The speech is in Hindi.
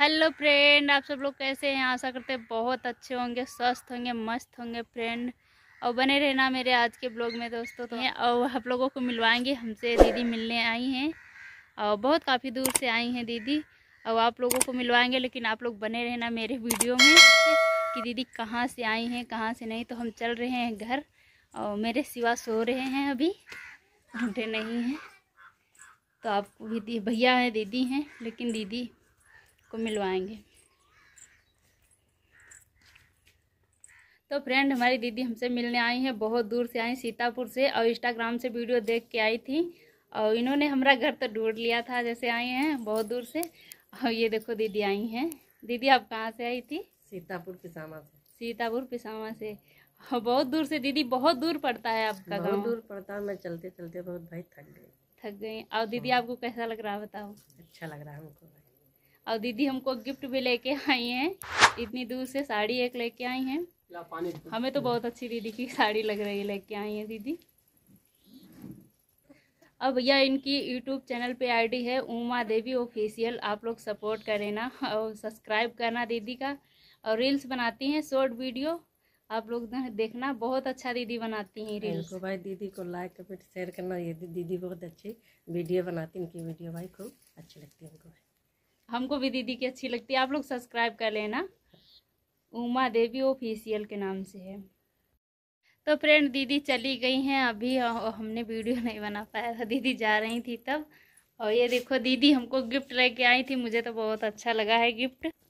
हेलो फ्रेंड आप सब लोग कैसे हैं आशा करते हैं बहुत अच्छे होंगे स्वस्थ होंगे मस्त होंगे फ्रेंड और बने रहना मेरे आज के ब्लॉग में दोस्तों तो और आप लोगों को मिलवाएंगे हमसे दीदी मिलने आई हैं और बहुत काफ़ी दूर से आई हैं दीदी और आप लोगों को मिलवाएंगे लेकिन आप लोग बने रहना मेरे वीडियो में कि दीदी कहाँ से आई हैं कहाँ से नहीं तो हम चल रहे हैं घर और मेरे सिवा सो रहे हैं अभी उठे नहीं हैं तो आप दीदी भैया हैं दीदी हैं लेकिन दीदी को मिलवाएंगे तो फ्रेंड हमारी दीदी हमसे मिलने आई हैं बहुत दूर से आई सीतापुर से और इंस्टाग्राम से वीडियो देख के आई थी और इन्होंने हमारा घर तो ढूंढ लिया था जैसे आई हैं बहुत दूर से और ये देखो दीदी आई हैं दीदी आप कहाँ से आई थी सीतापुर पिसामा से सीतापुर पिसामा से बहुत दूर से दीदी बहुत दूर पड़ता है आपका बहुत दूर पड़ता है मैं चलते चलते बहुत भाई थक गई थक गई और दीदी हाँ। आपको कैसा लग रहा है बताओ अच्छा लग रहा है हमको और दीदी हमको गिफ्ट भी लेके आई हैं इतनी दूर से साड़ी एक लेके आई हैं हमें तो बहुत अच्छी दीदी की साड़ी लग रही है लेके आई हैं दीदी अब भैया इनकी यूट्यूब चैनल पे आईडी है उमा देवी ऑफिशियल आप लोग सपोर्ट करें ना और सब्सक्राइब करना दीदी का और रील्स बनाती हैं शॉर्ट वीडियो आप लोग देखना बहुत अच्छा दीदी बनाती हैं रील्स को भाई दीदी को लाइक कमेंट शेयर करना ये दीदी बहुत अच्छी वीडियो बनाती इनकी वीडियो भाई खूब अच्छी लगती है उनको हमको भी दीदी की अच्छी लगती है आप लोग सब्सक्राइब कर लेना उमा देवी ऑफिशियल के नाम से है तो फ्रेंड दीदी चली गई हैं अभी हमने वीडियो नहीं बना पाया था दीदी जा रही थी तब और ये देखो दीदी हमको गिफ्ट लेके आई थी मुझे तो बहुत अच्छा लगा है गिफ्ट